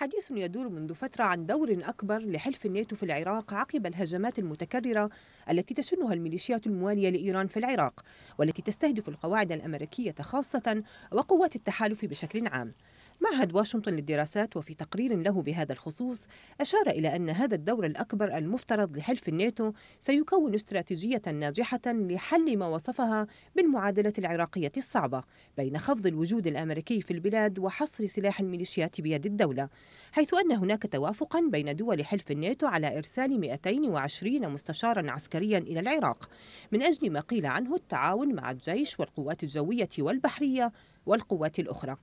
حديث يدور منذ فترة عن دور أكبر لحلف الناتو في العراق عقب الهجمات المتكررة التي تشنها الميليشيات الموالية لإيران في العراق والتي تستهدف القواعد الأمريكية خاصة وقوات التحالف بشكل عام معهد واشنطن للدراسات وفي تقرير له بهذا الخصوص أشار إلى أن هذا الدور الأكبر المفترض لحلف الناتو سيكون استراتيجية ناجحة لحل ما وصفها بالمعادلة العراقية الصعبة بين خفض الوجود الأمريكي في البلاد وحصر سلاح الميليشيات بيد الدولة حيث أن هناك توافقا بين دول حلف الناتو على إرسال 220 مستشارا عسكريا إلى العراق من أجل ما قيل عنه التعاون مع الجيش والقوات الجوية والبحرية والقوات الأخرى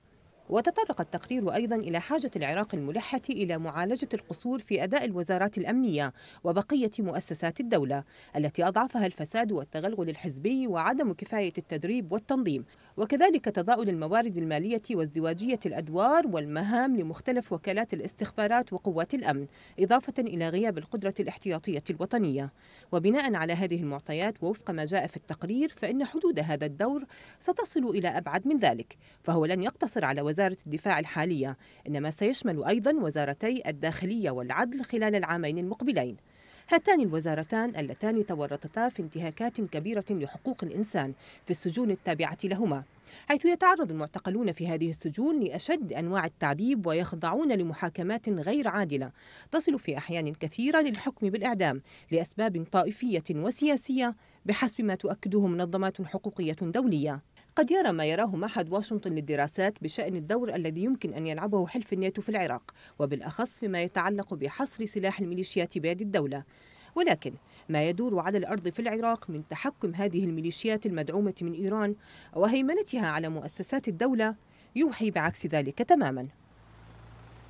وتطرق التقرير أيضا إلى حاجة العراق الملحة إلى معالجة القصور في أداء الوزارات الأمنية وبقية مؤسسات الدولة التي أضعفها الفساد والتغلغل الحزبي وعدم كفاية التدريب والتنظيم وكذلك تضاؤل الموارد المالية وازدواجية الأدوار والمهام لمختلف وكالات الاستخبارات وقوات الأمن إضافة إلى غياب القدرة الاحتياطية الوطنية وبناء على هذه المعطيات ووفق ما جاء في التقرير فإن حدود هذا الدور ستصل إلى أبعد من ذلك فهو لن يقتصر على وزارة وزارة الدفاع الحالية إنما سيشمل أيضا وزارتي الداخلية والعدل خلال العامين المقبلين هاتان الوزارتان اللتان تورطتا في انتهاكات كبيرة لحقوق الإنسان في السجون التابعة لهما حيث يتعرض المعتقلون في هذه السجون لأشد أنواع التعذيب ويخضعون لمحاكمات غير عادلة تصل في أحيان كثيرة للحكم بالإعدام لأسباب طائفية وسياسية بحسب ما تؤكده منظمات حقوقية دولية قد يرى ما يراه معهد واشنطن للدراسات بشأن الدور الذي يمكن أن يلعبه حلف الناتو في العراق وبالأخص فيما يتعلق بحصر سلاح الميليشيات بيد الدولة ولكن ما يدور على الأرض في العراق من تحكم هذه الميليشيات المدعومة من إيران وهيمنتها على مؤسسات الدولة يوحي بعكس ذلك تماماً